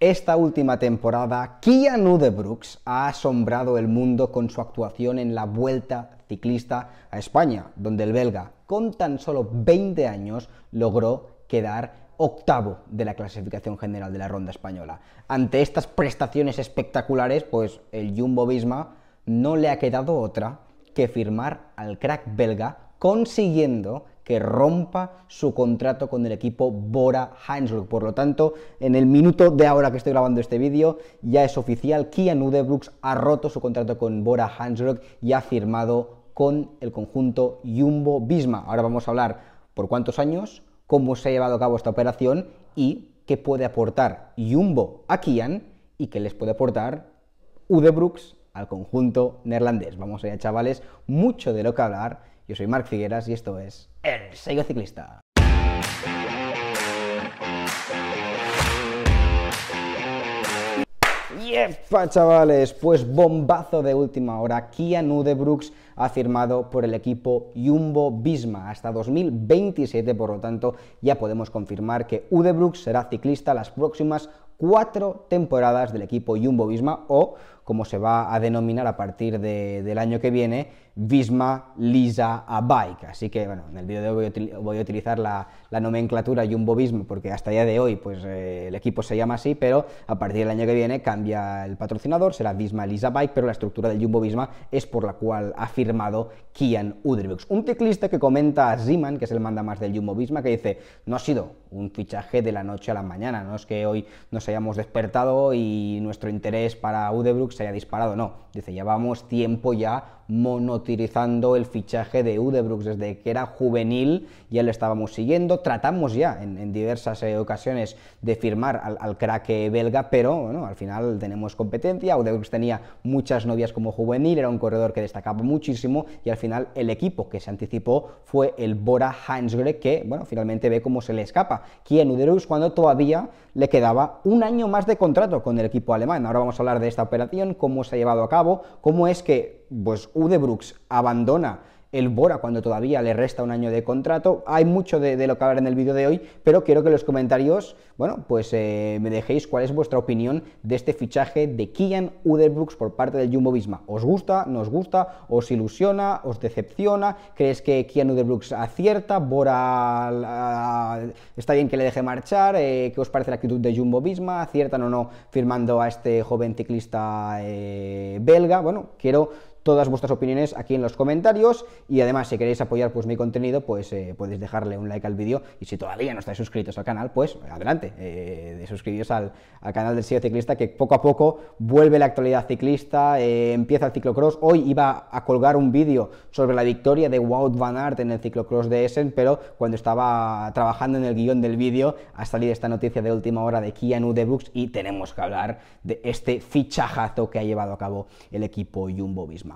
Esta última temporada, Kian de ha asombrado el mundo con su actuación en la Vuelta Ciclista a España, donde el belga, con tan solo 20 años, logró quedar octavo de la clasificación general de la ronda española. Ante estas prestaciones espectaculares, pues el Jumbo Visma no le ha quedado otra que firmar al crack belga, consiguiendo que rompa su contrato con el equipo Bora Hansrock. Por lo tanto, en el minuto de ahora que estoy grabando este vídeo, ya es oficial, Kian Udebrooks ha roto su contrato con Bora Hansrock y ha firmado con el conjunto Jumbo bisma Ahora vamos a hablar por cuántos años, cómo se ha llevado a cabo esta operación y qué puede aportar Jumbo a Kian y qué les puede aportar Udebrooks al conjunto neerlandés. Vamos allá, chavales, mucho de lo que hablar yo soy Marc Figueras y esto es El Sello Ciclista. ¡Yepa, chavales! Pues bombazo de última hora. Kia Udebrooks ha firmado por el equipo Jumbo bisma hasta 2027, por lo tanto, ya podemos confirmar que Udebrooks será ciclista las próximas cuatro temporadas del equipo Jumbo bisma o como se va a denominar a partir del año que viene, Visma Lisa a Bike. Así que, bueno, en el vídeo de hoy voy a, utilizar la, nomenclatura Jumbo Visma, porque hasta día de hoy, pues eh, el equipo se llama así, pero a partir del año que viene cambia el patrocinador, será Visma Lisa Bike, pero la estructura del Jumbo Visma es por la cual ha firmado Kian Udribux. Un ciclista que comenta a Ziman, que es el manda más del Jumbo Visma, que dice: No ha sido un fichaje de la noche a la mañana, no es que hoy nos hayamos despertado y nuestro interés para Udribux se haya disparado, no. Dice, llevamos tiempo ya monotirizando el fichaje de Udebrooks desde que era juvenil, ya lo estábamos siguiendo, tratamos ya en, diversas eh, ocasiones de firmar al, al crack belga, pero bueno, al final tenemos competencia, Udebrooks tenía muchas novias como juvenil, era un corredor que destacaba muchísimo y al final el equipo que se anticipó fue el Bora Hansgre, que bueno, finalmente ve cómo se le escapa. Quien Udebrooks cuando todavía le quedaba un año más de contrato con el equipo alemán. Ahora vamos a hablar de esta operación cómo se ha llevado a cabo, cómo es que pues, Udebrooks abandona el Bora cuando todavía le resta un año de contrato. Hay mucho de, lo que hablar en el vídeo de hoy, pero quiero que en los comentarios, bueno, pues eh, me dejéis cuál es vuestra opinión de este fichaje de Kian Uderbrooks por parte del Jumbo Visma. ¿Os gusta? ¿No os gusta? ¿Nos gusta os ilusiona? ¿Os decepciona? ¿Crees que Kian Uderbrooks acierta? ¿Bora está bien que le deje marchar? Eh, ¿Qué os parece la actitud de Jumbo Visma? ¿Aciertan o no firmando a este joven ciclista eh, belga? Bueno, quiero todas vuestras opiniones aquí en los comentarios y además si queréis apoyar pues mi contenido pues eh, podéis dejarle un like al vídeo y si todavía no estáis suscritos al canal pues adelante, de eh, suscribiros al, canal del Sido Ciclista que poco a poco vuelve la actualidad ciclista, eh, empieza el ciclocross, hoy iba a colgar un vídeo sobre la victoria de Wout van Aert en el ciclocross de Essen pero cuando estaba trabajando en el guión del vídeo ha salido esta noticia de última hora de Kianu de y tenemos que hablar de este fichajazo que ha llevado a cabo el equipo Jumbo Visma.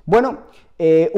Bueno, eh,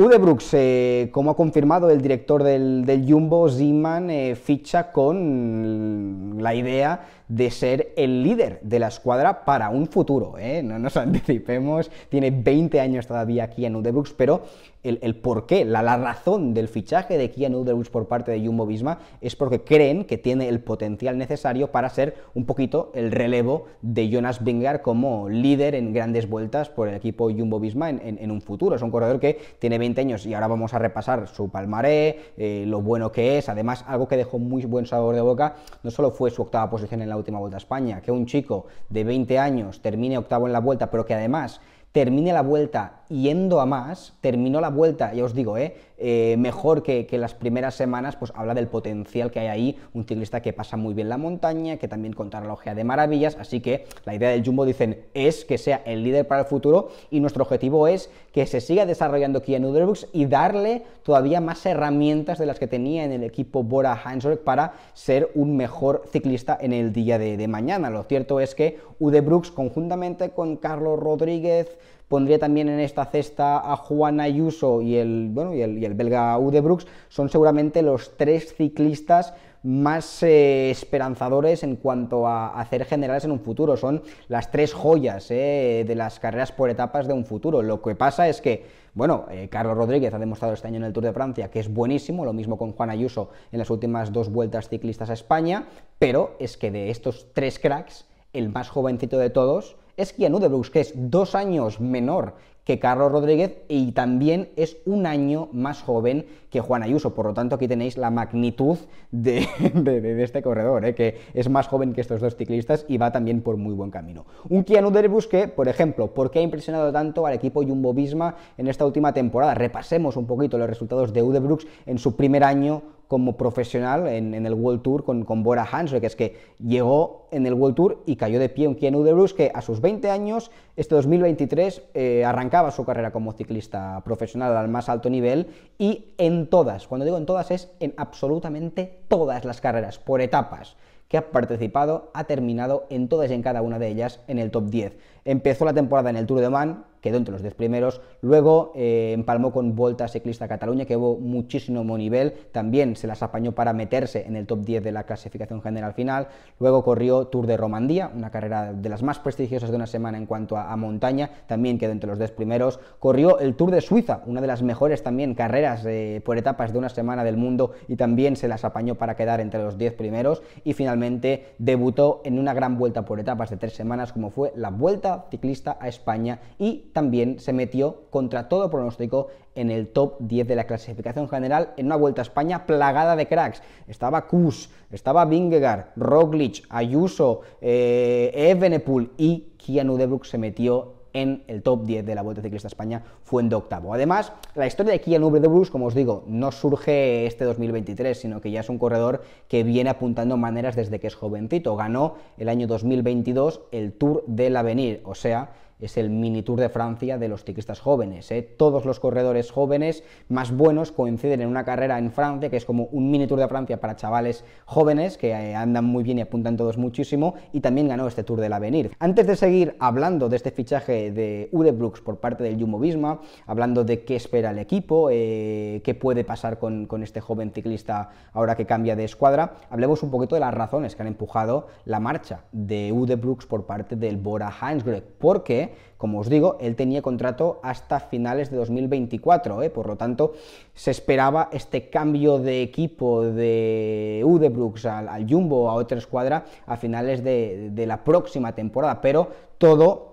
eh, como ha confirmado el director del, Jumbo, Zeman eh, ficha con la idea de ser el líder de la escuadra para un futuro. ¿eh? No nos anticipemos, tiene 20 años todavía aquí en Udebrooks, pero el, porqué, la, razón del fichaje de aquí en Udebrooks por parte de Jumbo Visma es porque creen que tiene el potencial necesario para ser un poquito el relevo de Jonas Bingar como líder en grandes vueltas por el equipo Jumbo Visma en un futuro. Es un corredor que tiene 20 años y ahora vamos a repasar su palmaré, eh, lo bueno que es. Además, algo que dejó muy buen sabor de boca no solo fue su octava posición en la última Vuelta a España, que un chico de 20 años termine octavo en la Vuelta, pero que además termine la Vuelta yendo a más, terminó la vuelta, ya os digo, ¿eh? eh mejor que, las primeras semanas, pues habla del potencial que hay ahí, un ciclista que pasa muy bien la montaña, que también la contrarrelojea de maravillas, así que la idea del Jumbo, dicen, es que sea el líder para el futuro y nuestro objetivo es que se siga desarrollando aquí en Udebrooks y darle todavía más herramientas de las que tenía en el equipo Bora heinzberg para ser un mejor ciclista en el día de, de mañana. Lo cierto es que Udebrooks, conjuntamente con Carlos Rodríguez, Pondría también en esta cesta a Juan Ayuso y el, bueno, y el, belga Udebrooks. Son seguramente los tres ciclistas más eh, esperanzadores en cuanto a hacer generales en un futuro. Son las tres joyas eh, de las carreras por etapas de un futuro. Lo que pasa es que, bueno, eh, Carlos Rodríguez ha demostrado este año en el Tour de Francia que es buenísimo, lo mismo con Juan Ayuso en las últimas dos vueltas ciclistas a España, pero es que de estos tres cracks, el más jovencito de todos, es Kian Udebrooks, que es dos años menor que Carlos Rodríguez y también es un año más joven que Juan Ayuso. Por lo tanto, aquí tenéis la magnitud de, este corredor, ¿eh? que es más joven que estos dos ciclistas y va también por muy buen camino. Un Kian Udebrooks que, por ejemplo, ¿por qué ha impresionado tanto al equipo Jumbo Visma en esta última temporada? Repasemos un poquito los resultados de Udebrooks en su primer año como profesional en, el World Tour con, con, Bora Hans, que es que llegó en el World Tour y cayó de pie en Keanu de Bruce que a sus 20 años, este 2023, eh, arrancaba su carrera como ciclista profesional al más alto nivel y en todas, cuando digo en todas es en absolutamente todas las carreras, por etapas que ha participado, ha terminado en todas y en cada una de ellas en el top 10. Empezó la temporada en el Tour de Man, quedó entre los 10 primeros. Luego eh, empalmó con Vuelta Ciclista Cataluña, que hubo muchísimo nivel, también se las apañó para meterse en el top 10 de la clasificación general final. Luego corrió Tour de Romandía, una carrera de las más prestigiosas de una semana en cuanto a, montaña, también quedó entre los 10 primeros. Corrió el Tour de Suiza, una de las mejores también carreras eh, por etapas de una semana del mundo y también se las apañó para quedar entre los 10 primeros. Y finalmente debutó en una gran vuelta por etapas de tres semanas como fue la Vuelta Ciclista a España y también se metió contra todo pronóstico en el top 10 de la clasificación general en una vuelta a España plagada de cracks. Estaba Kus, estaba Vingegaard, Roglic, Ayuso, eh, Evenepoel y Kian Debruk se metió en el top 10 de la Vuelta Ciclista a España fue en octavo. Además, la historia de Kian Bruce, como os digo, no surge este 2023, sino que ya es un corredor que viene apuntando maneras desde que es jovencito. Ganó el año 2022 el Tour del Avenir, o sea, es el mini Tour de Francia de los ciclistas jóvenes. ¿eh? Todos los corredores jóvenes más buenos coinciden en una carrera en Francia, que es como un mini Tour de Francia para chavales jóvenes que eh, andan muy bien y apuntan todos muchísimo, y también ganó este Tour del Avenir. Antes de seguir hablando de este fichaje de Ude Brooks por parte del Jumbo Visma, hablando de qué espera el equipo, eh, qué puede pasar con, este joven ciclista ahora que cambia de escuadra, hablemos un poquito de las razones que han empujado la marcha de Ude por parte del Bora Hansgrohe, porque como os digo, él tenía contrato hasta finales de 2024, ¿eh? por lo tanto, se esperaba este cambio de equipo de Udebrooks al, al Jumbo, a otra escuadra, a finales de, la próxima temporada, pero todo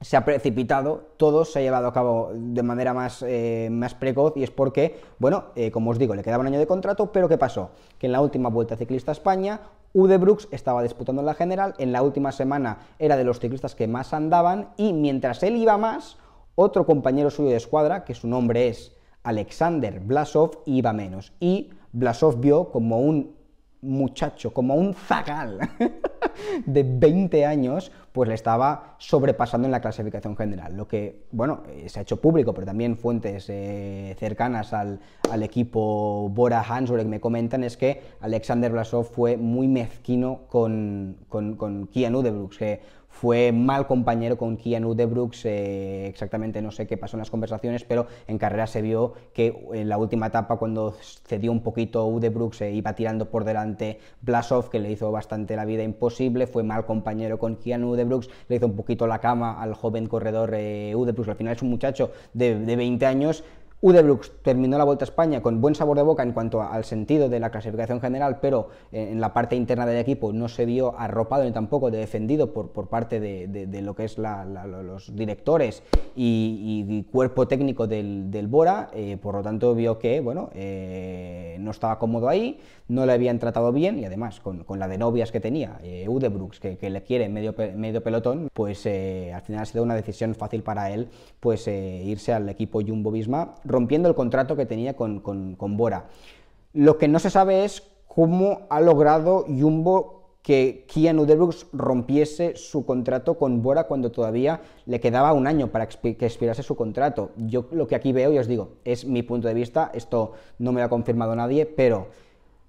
se ha precipitado, todo se ha llevado a cabo de manera más, eh, más precoz y es porque, bueno, eh, como os digo, le quedaba un año de contrato, pero ¿qué pasó? Que en la última Vuelta Ciclista a España, Udebrooks estaba disputando la general, en la última semana era de los ciclistas que más andaban y mientras él iba más, otro compañero suyo de escuadra, que su nombre es Alexander Blasov, iba menos. Y Blasov vio como un muchacho, como un zagal de 20 años, pues le estaba sobrepasando en la clasificación general. Lo que, bueno, eh, se ha hecho público, pero también fuentes eh, cercanas al, al, equipo Bora Hansburg me comentan es que Alexander Blasov fue muy mezquino con, con, con Kian Udebrooks, que fue mal compañero con Kian de eh, exactamente no sé qué pasó en las conversaciones, pero en carrera se vio que en la última etapa cuando cedió un poquito Ude eh, iba tirando por delante Blasov, que le hizo bastante la vida imposible, fue mal compañero con Kian de le hizo un poquito la cama al joven corredor eh, al final es un muchacho de, de 20 años, Udebrooks terminó la Vuelta a España con buen sabor de boca en cuanto al sentido de la clasificación general, pero eh, en la parte interna del equipo no se vio arropado ni tampoco defendido por, por parte de, de, lo que es los directores y, cuerpo técnico del, del Bora, eh, por lo tanto vio que bueno, eh, no estaba cómodo ahí, no le habían tratado bien y además con, con la de novias que tenía Udebrooks, que, que, le quiere medio, medio pelotón, pues al final ha sido una decisión fácil para él pues irse al equipo Jumbo-Visma rompiendo el contrato que tenía con, Bora. Lo que no se sabe es cómo ha logrado Jumbo que Kian rompiese su contrato con Bora cuando todavía le quedaba un año para que expirase su contrato. Yo lo que aquí veo, y os digo, es mi punto de vista, esto no me lo ha confirmado nadie, pero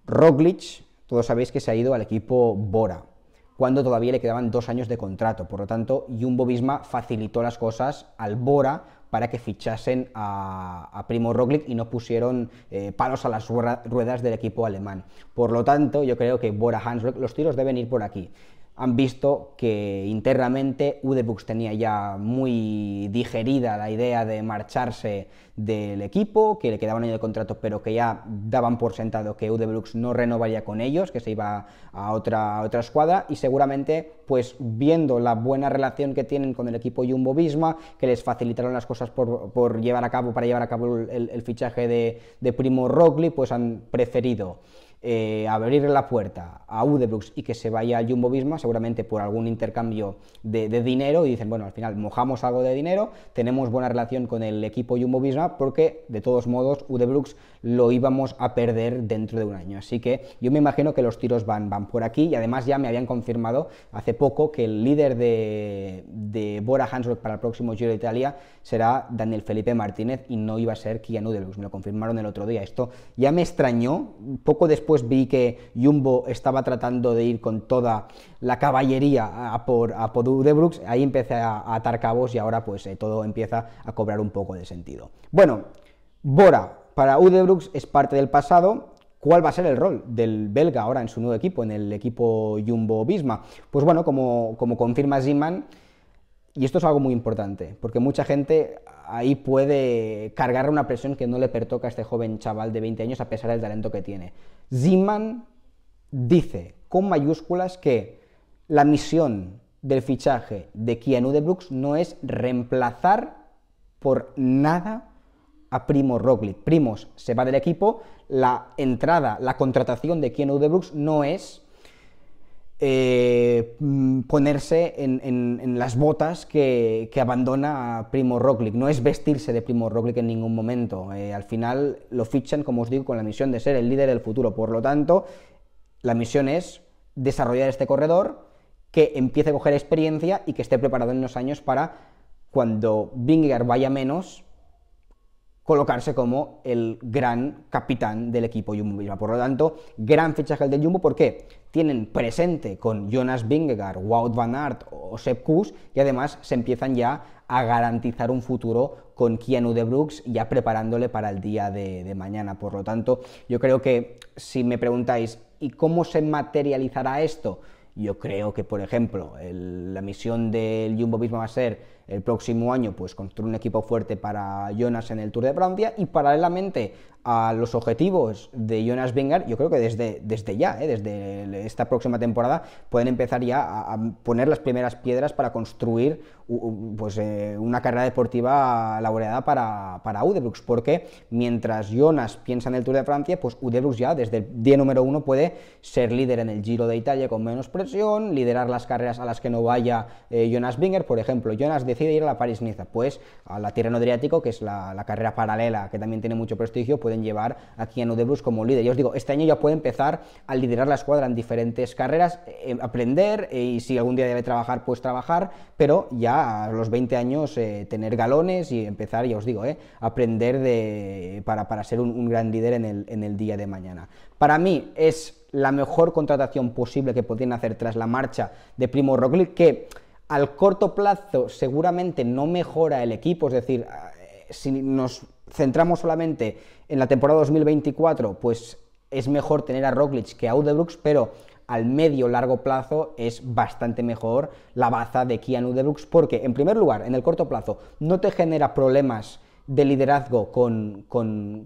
Roglic, todos sabéis que se ha ido al equipo Bora, cuando todavía le quedaban dos años de contrato. Por lo tanto, Jumbo Visma facilitó las cosas al Bora para que fichasen a, Primo Roglic y no pusieron eh, palos a las ruedas del equipo alemán. Por lo tanto, yo creo que Bora los tiros deben ir por aquí han visto que internamente Udebux tenía ya muy digerida la idea de marcharse del equipo, que le quedaba un año de contrato, pero que ya daban por sentado que Udebux no renovaría con ellos, que se iba a otra, otra escuadra, y seguramente, pues viendo la buena relación que tienen con el equipo Jumbo Visma, que les facilitaron las cosas por, llevar a cabo, para llevar a cabo el, fichaje de, de Primo Rogli, pues han preferido eh, abrir la puerta a Udebrooks y que se vaya al Jumbo Visma, seguramente por algún intercambio de, dinero, y dicen, bueno, al final mojamos algo de dinero, tenemos buena relación con el equipo Jumbo Visma, porque de todos modos Udebrooks lo íbamos a perder dentro de un año. Así que yo me imagino que los tiros van, van por aquí, y además ya me habían confirmado hace poco que el líder de, Bora Hansworth para el próximo Giro de Italia será Daniel Felipe Martínez y no iba a ser Kian Udebrooks, me lo confirmaron el otro día. Esto ya me extrañó, poco después pues vi que Jumbo estaba tratando de ir con toda la caballería a por, a Ahí empecé a, atar cabos y ahora pues eh, todo empieza a cobrar un poco de sentido. Bueno, Bora para Udebrooks es parte del pasado ¿Cuál va a ser el rol del belga ahora en su nuevo equipo, en el equipo Jumbo bisma Pues bueno, como, como confirma Ziman, y esto es algo muy importante, porque mucha gente ahí puede cargar una presión que no le pertoca a este joven chaval de 20 años a pesar del talento que tiene. Zeman dice con mayúsculas que la misión del fichaje de Keanu de Brooks no es reemplazar por nada a Primo Roglic. Primos se va del equipo, la entrada, la contratación de Keanu de Brooks no es eh, mm, ponerse en, las botas que, abandona Primo Roglic. No es vestirse de Primo Roglic en ningún momento. Eh, al final lo fichan, como os digo, con la misión de ser el líder del futuro. Por lo tanto, la misión es desarrollar este corredor, que empiece a coger experiencia y que esté preparado en unos años para cuando Vingegaard vaya menos, colocarse como el gran capitán del equipo Jumbo Por lo tanto, gran fichaje del Jumbo, porque Tienen presente con Jonas Vingegaard, Wout van Aert o Sepp Kuss, y además se empiezan ya a garantizar un futuro con Keanu de Brooks, ya preparándole para el día de, mañana. Por lo tanto, yo creo que si me preguntáis, ¿y cómo se materializará esto? Yo creo que, por ejemplo, la misión del Jumbo Visma va a ser el próximo año pues construir un equipo fuerte para Jonas en el Tour de Francia y paralelamente a los objetivos de Jonas Binger, yo creo que desde, desde ya, ¿eh? desde esta próxima temporada, pueden empezar ya a, poner las primeras piedras para construir pues, eh, una carrera deportiva laureada para, para porque mientras Jonas piensa en el Tour de Francia, pues Udebrucks ya desde el día número uno puede ser líder en el Giro de Italia con menos presión, liderar las carreras a las que no vaya eh, Jonas Binger. por ejemplo, Jonas dice de ir a la paris niza Pues a la Tirreno Adriático, que es la, carrera paralela, que también tiene mucho prestigio, pueden llevar aquí a Keanu como líder. Y os digo, este año ya puede empezar a liderar la escuadra en diferentes carreras, eh, aprender eh, y si algún día debe trabajar, pues trabajar, pero ya a los 20 años eh, tener galones y empezar, ya os digo, aprender de, para, ser un, gran líder en el, en el día de mañana. Para mí es la mejor contratación posible que podían hacer tras la marcha de Primo Roglic, que al corto plazo seguramente no mejora el equipo, es decir, ah, eh, si nos centramos solamente en la temporada 2024, pues es mejor tener a Roglic que a Udebrooks, pero al medio largo plazo es bastante mejor la baza de Kian Udebrooks porque, en primer lugar, en el corto plazo no te genera problemas de liderazgo con, con,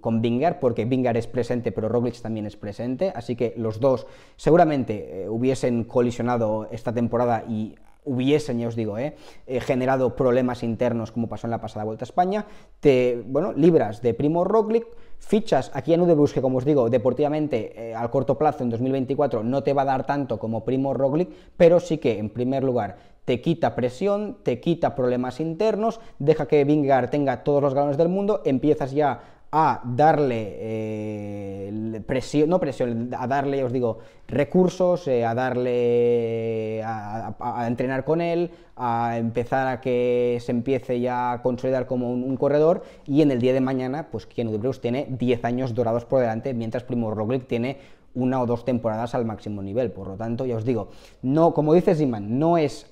porque Vingar es presente, pero Roglic también es presente, así que los dos seguramente eh, hubiesen colisionado esta temporada y hubiesen, ya os digo, eh, eh, generado problemas internos como pasó en la pasada Vuelta a España, te, bueno, libras de Primo Roglic, fichas aquí en Udebus que como os digo, deportivamente eh, al corto plazo en 2024 no te va a dar tanto como Primo Roglic, pero sí que en primer lugar te quita presión, te quita problemas internos, deja que vingar tenga todos los galones del mundo, empiezas ya a darle eh, presión, no presión, a darle, os digo, recursos, eh, a darle, eh, a, entrenar con él, a empezar a que se empiece ya a consolidar como un, corredor y en el día de mañana, pues Keanu Debreus tiene 10 años dorados por delante, mientras Primo Roglic tiene una o dos temporadas al máximo nivel, por lo tanto, ya os digo, no, como dice Ziman, no es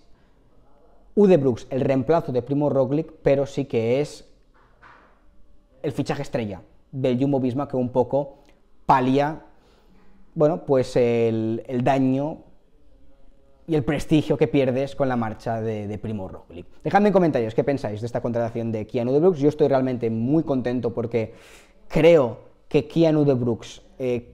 Udebrooks el reemplazo de Primo Roglic, pero sí que es el fichaje estrella del Jumbo Visma que un poco palia bueno, pues el, el, daño y el prestigio que pierdes con la marcha de, de Primo Roglic. Dejadme en comentarios qué pensáis de esta contratación de Keanu de Brooks. Yo estoy realmente muy contento porque creo que Keanu de Brooks, eh,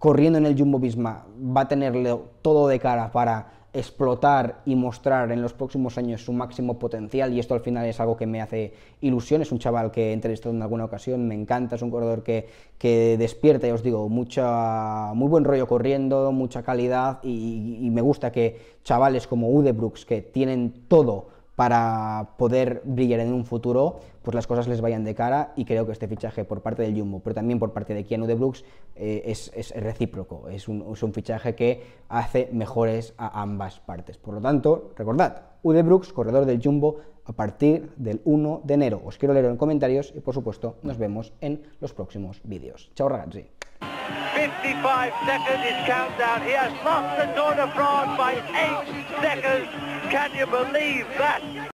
corriendo en el Jumbo Visma, va a tenerle todo de cara para explotar y mostrar en los próximos años su máximo potencial y esto al final es algo que me hace ilusión, es un chaval que he entrevistado en alguna ocasión, me encanta, es un corredor que, despierta, y os digo, mucha, muy buen rollo corriendo, mucha calidad y, y me gusta que chavales como Udebrooks que tienen todo, para poder brillar en un futuro, pues las cosas les vayan de cara y creo que este fichaje por parte del Jumbo, pero también por parte de quien de eh, es, recíproco, es un, fichaje que hace mejores a ambas partes. Por lo tanto, recordad, Ude corredor del Jumbo, a partir del 1 de enero. Os quiero leer en comentarios y por supuesto nos vemos en los próximos vídeos. Chao ragazzi. 55 seconds is countdown. He has lost the Tour de France by eight seconds. Can you believe that?